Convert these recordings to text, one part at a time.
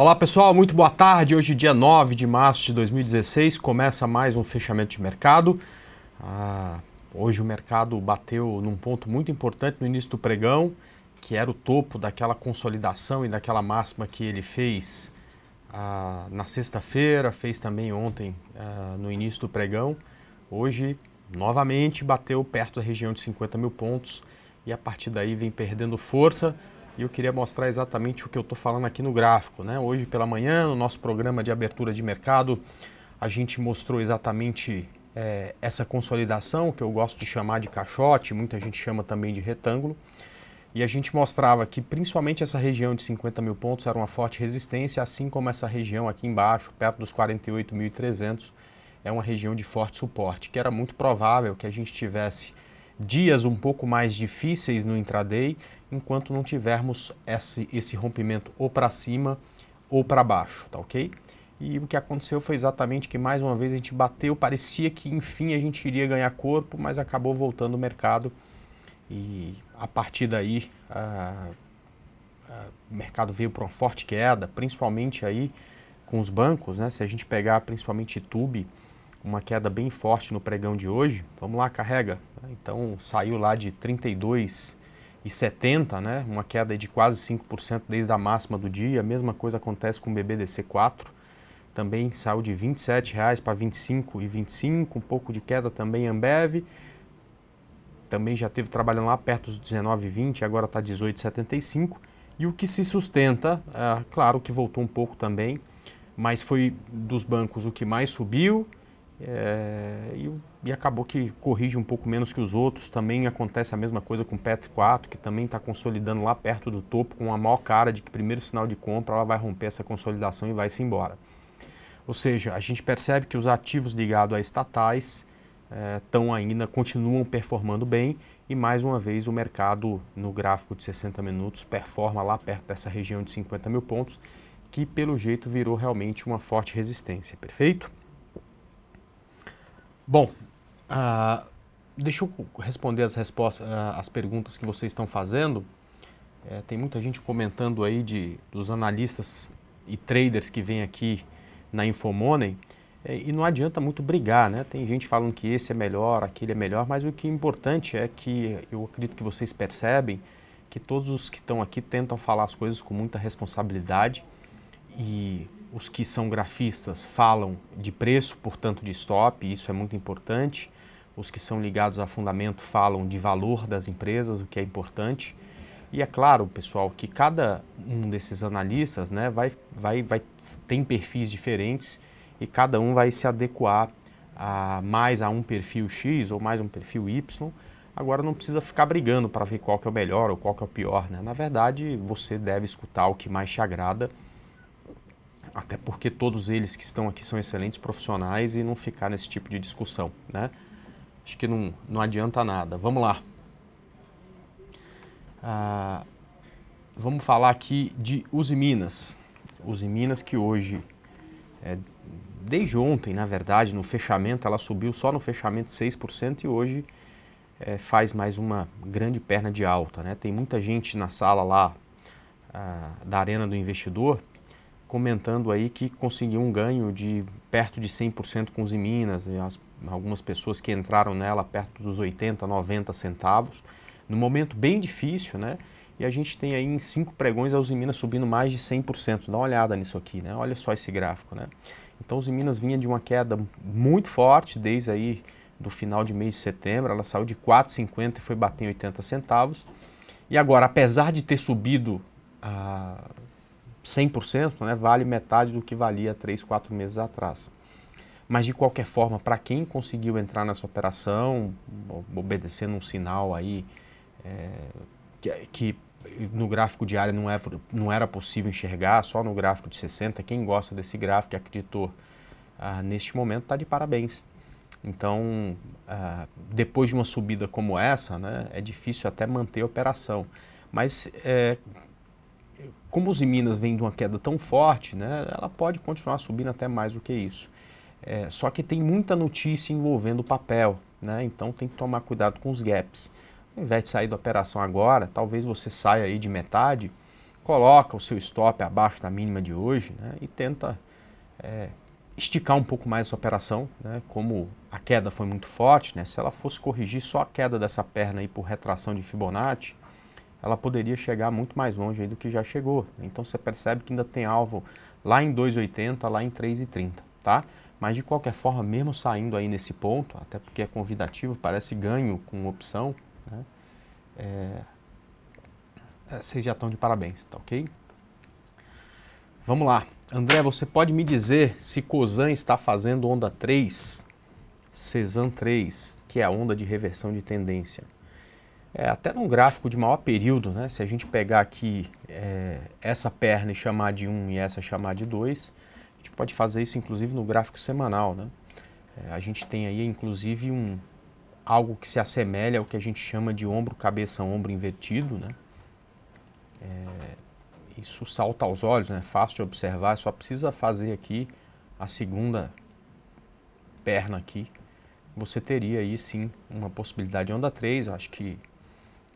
Olá pessoal, muito boa tarde. Hoje, dia 9 de março de 2016, começa mais um fechamento de mercado. Ah, hoje o mercado bateu num ponto muito importante no início do pregão, que era o topo daquela consolidação e daquela máxima que ele fez ah, na sexta-feira, fez também ontem ah, no início do pregão. Hoje, novamente, bateu perto da região de 50 mil pontos e a partir daí vem perdendo força e eu queria mostrar exatamente o que eu estou falando aqui no gráfico. Né? Hoje pela manhã, no nosso programa de abertura de mercado, a gente mostrou exatamente é, essa consolidação, que eu gosto de chamar de caixote, muita gente chama também de retângulo. E a gente mostrava que principalmente essa região de 50 mil pontos era uma forte resistência, assim como essa região aqui embaixo, perto dos 48.300, é uma região de forte suporte, que era muito provável que a gente tivesse dias um pouco mais difíceis no intraday, enquanto não tivermos esse, esse rompimento ou para cima ou para baixo, tá ok? E o que aconteceu foi exatamente que mais uma vez a gente bateu, parecia que enfim a gente iria ganhar corpo, mas acabou voltando o mercado e a partir daí a, a, o mercado veio para uma forte queda, principalmente aí com os bancos, né? Se a gente pegar principalmente Tube, uma queda bem forte no pregão de hoje, vamos lá, carrega. Então saiu lá de 32 70, né? uma queda de quase 5% desde a máxima do dia. A mesma coisa acontece com o BBDC4, também saiu de R$ 27,00 para R$ 25,25, um pouco de queda também Ambev, também já teve trabalhando lá perto dos 19,20, agora está 18,75. E o que se sustenta, é, claro que voltou um pouco também, mas foi dos bancos o que mais subiu, é, e, e, acabou que corrige um pouco menos que os outros. Também acontece a mesma coisa com o Petro 4, que também está consolidando lá perto do topo, com a maior cara de que primeiro sinal de compra ela vai romper essa consolidação e vai-se embora. Ou seja, a gente percebe que os ativos ligados a estatais estão é, ainda, continuam performando bem e mais uma vez o mercado no gráfico de 60 minutos performa lá perto dessa região de 50 mil pontos, que pelo jeito virou realmente uma forte resistência, perfeito? Bom, uh, deixa eu responder as, respostas, uh, ah, as perguntas que vocês estão fazendo. É, tem muita gente comentando aí de, dos analistas e traders que vêm aqui na Infomoney. É, e não adianta muito brigar, né? Tem gente falando que esse é melhor, aquele é melhor, mas o que é importante é que eu acredito que vocês percebem que todos os que estão aqui tentam falar as coisas com muita responsabilidade e os que são grafistas falam de preço, portanto de stop, isso é muito importante. Os que são ligados a fundamento falam de valor das empresas, o que é importante. E é claro, pessoal, que cada um desses analistas né, vai, vai, vai, tem perfis diferentes e cada um vai se adequar a, mais a um perfil X ou mais um perfil Y. Agora não precisa ficar brigando para ver qual que é o melhor ou qual que é o pior. Né? Na verdade, você deve escutar o que mais te agrada até porque todos eles que estão aqui são excelentes profissionais e não ficar nesse tipo de discussão, né? Acho que não, não adianta nada. Vamos lá. Ah, vamos falar aqui de Uzi Minas. Uzi Minas que hoje, é, desde ontem, na verdade, no fechamento, ela subiu só no fechamento 6% e hoje é, faz mais uma grande perna de alta. Né? Tem muita gente na sala lá ah, da Arena do Investidor comentando aí que conseguiu um ganho de perto de 100% com os em Minas, e as, algumas pessoas que entraram nela perto dos 80, 90 centavos, num momento bem difícil, né? E a gente tem aí em cinco pregões a Usiminas subindo mais de 100%. Dá uma olhada nisso aqui, né? Olha só esse gráfico, né? Então, os Usiminas vinha de uma queda muito forte desde aí do final de mês de setembro. Ela saiu de 4,50 e foi bater em 80 centavos. E agora, apesar de ter subido... Ah, 100%, né, vale metade do que valia 3, 4 meses atrás. Mas de qualquer forma, para quem conseguiu entrar nessa operação, obedecendo um sinal aí é, que, que, no gráfico diário não, é, não era possível enxergar, só no gráfico de 60, quem gosta desse gráfico e acreditou ah, neste momento está de parabéns. Então, ah, depois de uma subida como essa, né, é difícil até manter a operação. Mas é, como os Minas vem de uma queda tão forte, né, ela pode continuar subindo até mais do que isso. É, só que tem muita notícia envolvendo o papel, né, então tem que tomar cuidado com os gaps. Ao invés de sair da operação agora, talvez você saia aí de metade, coloca o seu stop abaixo da mínima de hoje né, e tenta é, esticar um pouco mais essa operação, né, como a queda foi muito forte, né, se ela fosse corrigir só a queda dessa perna aí por retração de Fibonacci, ela poderia chegar muito mais longe do que já chegou. Então você percebe que ainda tem alvo lá em 2,80, lá em 3,30, tá? Mas de qualquer forma, mesmo saindo aí nesse ponto, até porque é convidativo, parece ganho com opção, né? É, é vocês já estão de parabéns, tá ok? Vamos lá. André, você pode me dizer se Cosan está fazendo onda 3, Cesan 3, que é a onda de reversão de tendência? é, até num gráfico de maior período, né? se a gente pegar aqui é, essa perna e chamar de 1 um, e essa chamar de 2, a gente pode fazer isso inclusive no gráfico semanal. Né? É, a gente tem aí inclusive um, algo que se assemelha ao que a gente chama de ombro, cabeça, ombro invertido. Né? É, isso salta aos olhos, né? fácil de observar, só precisa fazer aqui a segunda perna aqui. Você teria aí sim uma possibilidade de onda 3, acho que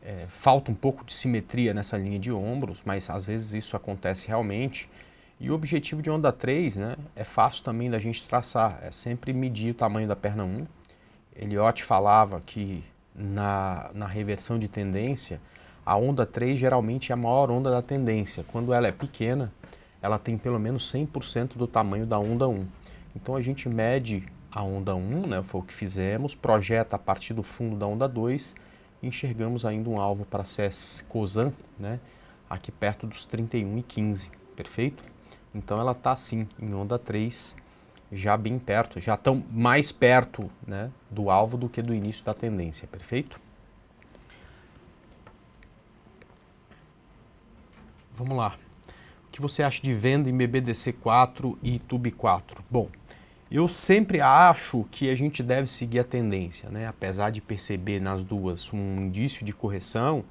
é, falta um pouco de simetria nessa linha de ombros, mas às vezes isso acontece realmente. E o objetivo de onda 3 né, é fácil também da gente traçar, é sempre medir o tamanho da perna 1. Eliotti falava que na, na reversão de tendência, a onda 3 geralmente é a maior onda da tendência. Quando ela é pequena, ela tem pelo menos 100% do tamanho da onda 1. Então a gente mede a onda 1, né, foi o que fizemos, projeta a partir do fundo da onda 2 enxergamos ainda um alvo para CS COSAN, né, aqui perto dos 31 e 15, perfeito? Então ela está sim em onda 3, já bem perto, já estão mais perto né, do alvo do que do início da tendência, perfeito? Vamos lá. O que você acha de venda em BBDC 4 e tube 4? Bom, eu sempre acho que a gente deve seguir a tendência, né? apesar de perceber nas duas um indício de correção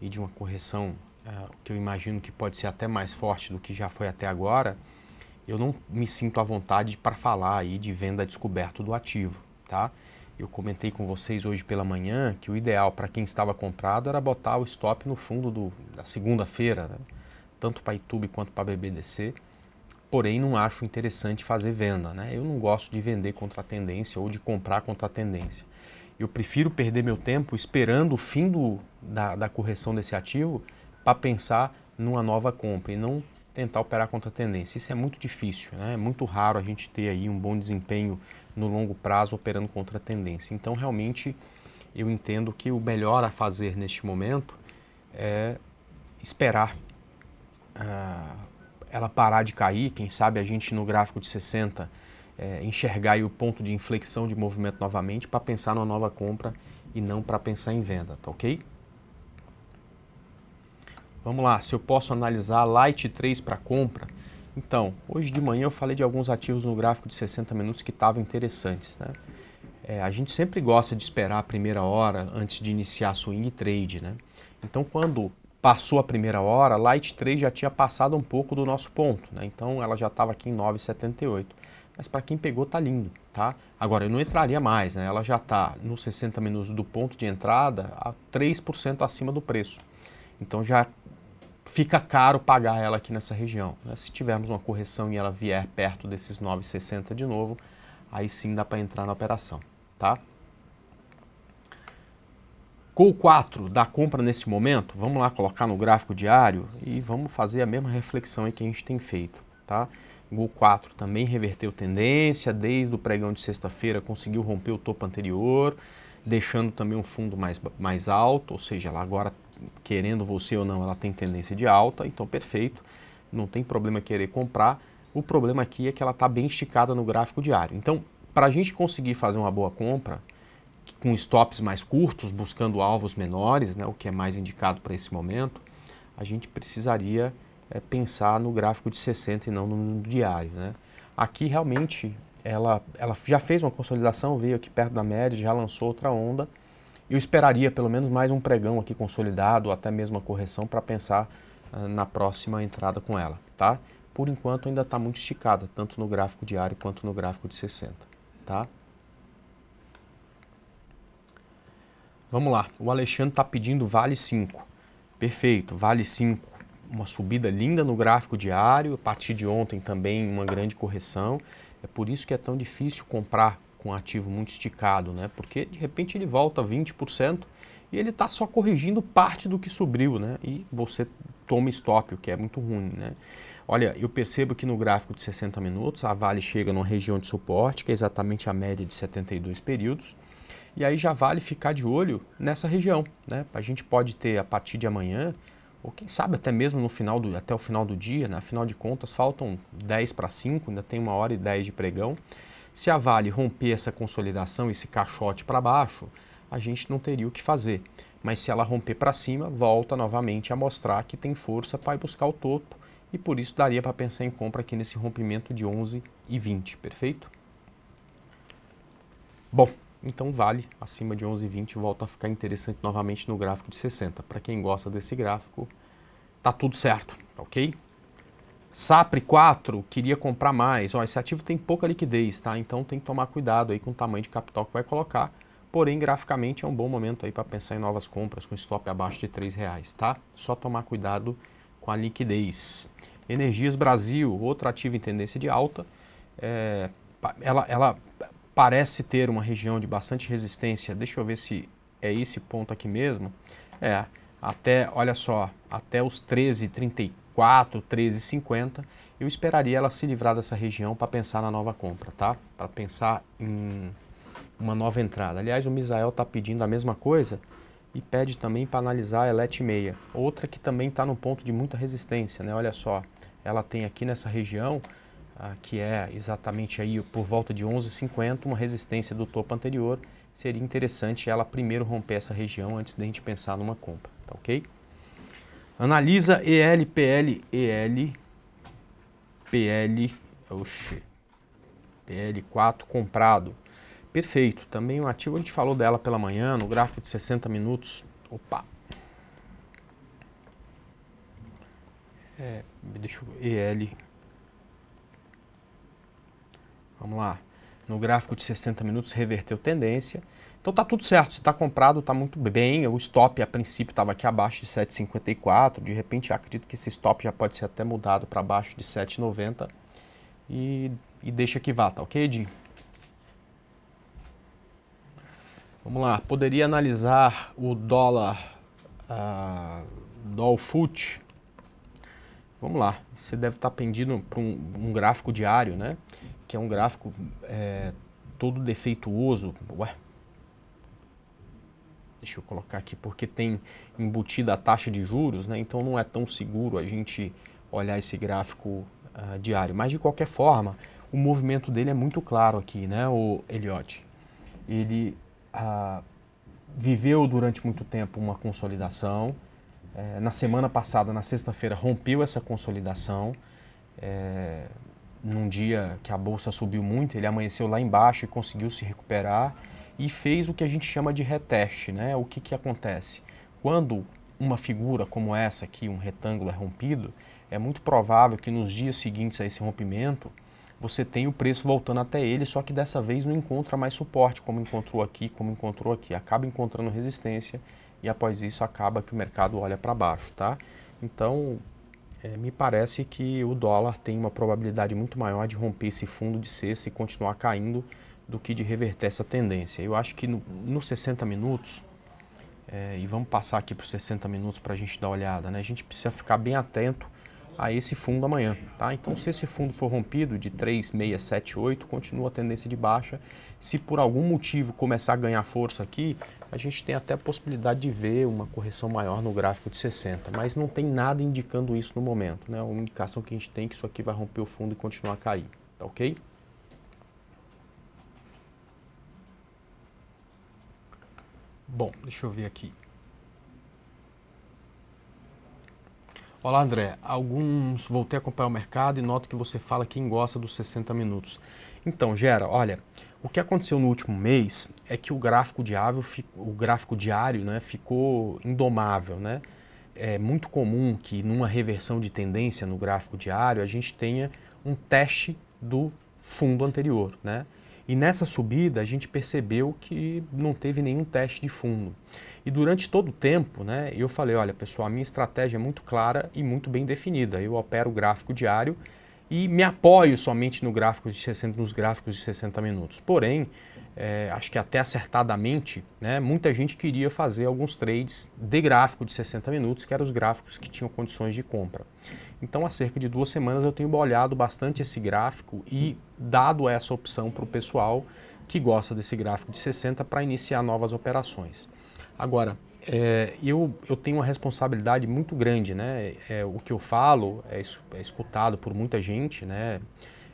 e de uma correção uh, que eu imagino que pode ser até mais forte do que já foi até agora, eu não me sinto à vontade para falar aí de venda descoberta do ativo. Tá? Eu comentei com vocês hoje pela manhã que o ideal para quem estava comprado era botar o stop no fundo do, da segunda-feira, né? tanto para YouTube quanto para BBDC porém não acho interessante fazer venda. Né? Eu não gosto de vender contra a tendência ou de comprar contra a tendência. Eu prefiro perder meu tempo esperando o fim do, da, da correção desse ativo para pensar numa nova compra e não tentar operar contra a tendência. Isso é muito difícil, né? é muito raro a gente ter aí um bom desempenho no longo prazo operando contra a tendência. Então, realmente, eu entendo que o melhor a fazer neste momento é esperar ah, ela parar de cair, quem sabe a gente no gráfico de 60 é, enxergar o ponto de inflexão de movimento novamente para pensar numa nova compra e não para pensar em venda, tá ok? Vamos lá, se eu posso analisar Light 3 para compra. Então, hoje de manhã eu falei de alguns ativos no gráfico de 60 minutos que estavam interessantes. Né? É, a gente sempre gosta de esperar a primeira hora antes de iniciar swing trade. Né? Então, quando passou a primeira hora, Light 3 já tinha passado um pouco do nosso ponto, né? Então ela já estava aqui em 9,78. Mas para quem pegou tá lindo, tá? Agora eu não entraria mais, né? Ela já está nos 60 minutos do ponto de entrada a 3% acima do preço. Então já fica caro pagar ela aqui nessa região. Né? Se tivermos uma correção e ela vier perto desses 9,60 de novo, aí sim dá para entrar na operação, tá? Gol 4 da compra nesse momento, vamos lá colocar no gráfico diário e vamos fazer a mesma reflexão que a gente tem feito, tá? Gol 4 também reverteu tendência, desde o pregão de sexta-feira conseguiu romper o topo anterior, deixando também um fundo mais, mais alto, ou seja, ela agora, querendo você ou não, ela tem tendência de alta, então perfeito, não tem problema querer comprar. O problema aqui é que ela está bem esticada no gráfico diário. Então, para a gente conseguir fazer uma boa compra, com stops mais curtos, buscando alvos menores, né, o que é mais indicado para esse momento, a gente precisaria é, pensar no gráfico de 60 e não no diário. Né? Aqui realmente ela, ela já fez uma consolidação, veio aqui perto da média, já lançou outra onda. Eu esperaria pelo menos mais um pregão aqui consolidado, ou até mesmo uma correção para pensar uh, na próxima entrada com ela. Tá? Por enquanto ainda está muito esticada, tanto no gráfico diário quanto no gráfico de 60. Tá? Vamos lá, o Alexandre está pedindo vale 5. Perfeito, vale 5. Uma subida linda no gráfico diário, a partir de ontem também uma grande correção. É por isso que é tão difícil comprar com um ativo muito esticado, né? Porque de repente ele volta 20% e ele está só corrigindo parte do que subiu, né? E você toma stop, o que é muito ruim, né? Olha, eu percebo que no gráfico de 60 minutos a Vale chega numa região de suporte, que é exatamente a média de 72 períodos. E aí já vale ficar de olho nessa região. Né? A gente pode ter a partir de amanhã, ou quem sabe até mesmo no final do, até o final do dia, né? afinal de contas faltam 10 para 5, ainda tem uma hora e 10 de pregão. Se a Vale romper essa consolidação, esse caixote para baixo, a gente não teria o que fazer. Mas se ela romper para cima, volta novamente a mostrar que tem força para ir buscar o topo e por isso daria para pensar em compra aqui nesse rompimento de 11 e 20, perfeito? Bom, então vale, acima de 11,20 volta a ficar interessante novamente no gráfico de 60. Para quem gosta desse gráfico, tá tudo certo, tá ok? Sapre 4, queria comprar mais. Ó, esse ativo tem pouca liquidez, tá? Então tem que tomar cuidado aí com o tamanho de capital que vai colocar. Porém, graficamente é um bom momento aí para pensar em novas compras com stop abaixo de R$ reais, tá? Só tomar cuidado com a liquidez. Energias Brasil, outro ativo em tendência de alta. É, ela, ela parece ter uma região de bastante resistência. Deixa eu ver se é esse ponto aqui mesmo. É, até, olha só, até os 13,34, 13,50, eu esperaria ela se livrar dessa região para pensar na nova compra, tá? Para pensar em uma nova entrada. Aliás, o Misael está pedindo a mesma coisa e pede também para analisar a Elet meia, outra que também está num ponto de muita resistência, né? Olha só, ela tem aqui nessa região ah, que é exatamente aí por volta de 11,50, uma resistência do topo anterior, seria interessante ela primeiro romper essa região antes de a gente pensar numa compra, tá ok? Analisa EL, PL, EL, PL, oxe, PL4 comprado. Perfeito, também um ativo, a gente falou dela pela manhã, no gráfico de 60 minutos, opa, é, deixa eu, EL, Vamos lá. No gráfico de 60 minutos reverteu tendência. Então tá tudo certo, se está comprado, tá muito bem. O stop a princípio estava aqui abaixo de 7,54. De repente acredito que esse stop já pode ser até mudado para baixo de 7,90. E, e deixa que vá, tá ok, Edinho? Vamos lá, poderia analisar o dólar uh, Vamos lá, você deve estar tá pendido para um, um gráfico diário, né? que é um gráfico é, todo defeituoso. Ué, deixa eu colocar aqui, porque tem embutida a taxa de juros, né? então não é tão seguro a gente olhar esse gráfico uh, diário. Mas de qualquer forma, o movimento dele é muito claro aqui, né, o Eliot? Ele uh, viveu durante muito tempo uma consolidação. É, na semana passada, na sexta-feira, rompeu essa consolidação. É, num dia que a bolsa subiu muito, ele amanheceu lá embaixo e conseguiu se recuperar e fez o que a gente chama de reteste, né? O que, que acontece? Quando uma figura como essa aqui, um retângulo é rompido, é muito provável que nos dias seguintes a esse rompimento, você tenha o preço voltando até ele, só que dessa vez não encontra mais suporte, como encontrou aqui, como encontrou aqui. Acaba encontrando resistência e após isso acaba que o mercado olha para baixo, tá? Então, é, me parece que o dólar tem uma probabilidade muito maior de romper esse fundo de cesta e continuar caindo do que de reverter essa tendência. Eu acho que nos no 60 minutos, é, e vamos passar aqui para os 60 minutos para a gente dar uma olhada, né? a gente precisa ficar bem atento a esse fundo amanhã. Tá? Então, se esse fundo for rompido de 3678, continua a tendência de baixa. Se por algum motivo começar a ganhar força aqui, a gente tem até a possibilidade de ver uma correção maior no gráfico de 60, mas não tem nada indicando isso no momento. Né? É uma indicação que a gente tem é que isso aqui vai romper o fundo e continuar a cair. Tá ok? Bom, deixa eu ver aqui. Olá, André. Alguns voltei a acompanhar o mercado e noto que você fala quem gosta dos 60 minutos. Então, Gera, olha, o que aconteceu no último mês é que o gráfico diário, o gráfico diário né, ficou indomável. Né? É muito comum que numa reversão de tendência no gráfico diário a gente tenha um teste do fundo anterior. Né? E nessa subida a gente percebeu que não teve nenhum teste de fundo. E durante todo o tempo, né, eu falei, olha pessoal, a minha estratégia é muito clara e muito bem definida. Eu opero o gráfico diário e me apoio somente no gráfico de 60, nos gráficos de 60 minutos. Porém, é, acho que até acertadamente, né, muita gente queria fazer alguns trades de gráfico de 60 minutos, que eram os gráficos que tinham condições de compra. Então, há cerca de duas semanas eu tenho olhado bastante esse gráfico e dado essa opção para o pessoal que gosta desse gráfico de 60 para iniciar novas operações. Agora, é, eu, eu tenho uma responsabilidade muito grande, né? É, o que eu falo é, é escutado por muita gente, né?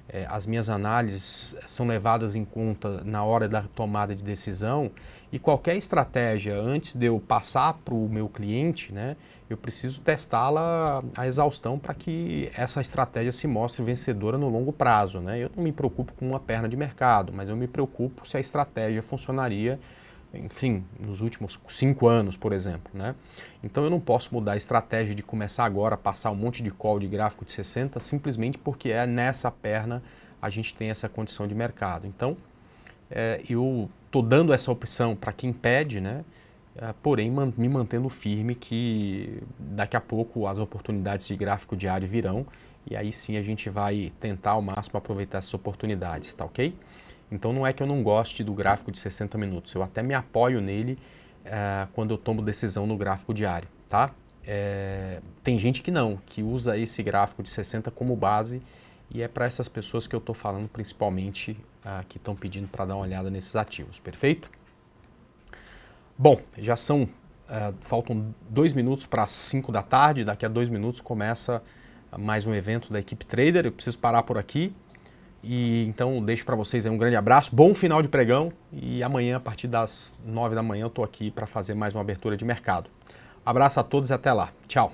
É, as minhas análises são levadas em conta na hora da tomada de decisão e qualquer estratégia, antes de eu passar para o meu cliente, né? Eu preciso testá-la a exaustão para que essa estratégia se mostre vencedora no longo prazo, né? Eu não me preocupo com uma perna de mercado, mas eu me preocupo se a estratégia funcionaria enfim, nos últimos cinco anos, por exemplo. Né? Então eu não posso mudar a estratégia de começar agora a passar um monte de call de gráfico de 60 simplesmente porque é nessa perna a gente tem essa condição de mercado. Então é, eu estou dando essa opção para quem pede, né? É, porém man me mantendo firme que daqui a pouco as oportunidades de gráfico diário virão e aí sim a gente vai tentar ao máximo aproveitar essas oportunidades, tá ok? Então não é que eu não goste do gráfico de 60 minutos, eu até me apoio nele eh, quando eu tomo decisão no gráfico diário, tá? É, tem gente que não, que usa esse gráfico de 60 como base e é para essas pessoas que eu estou falando principalmente ah, que estão pedindo para dar uma olhada nesses ativos, perfeito? Bom, já são, eh, faltam dois minutos para as 5 da tarde, daqui a dois minutos começa mais um evento da equipe Trader, eu preciso parar por aqui, e então deixo para vocês um grande abraço, bom final de pregão e amanhã a partir das 9 da manhã eu estou aqui para fazer mais uma abertura de mercado. Abraço a todos e até lá. Tchau.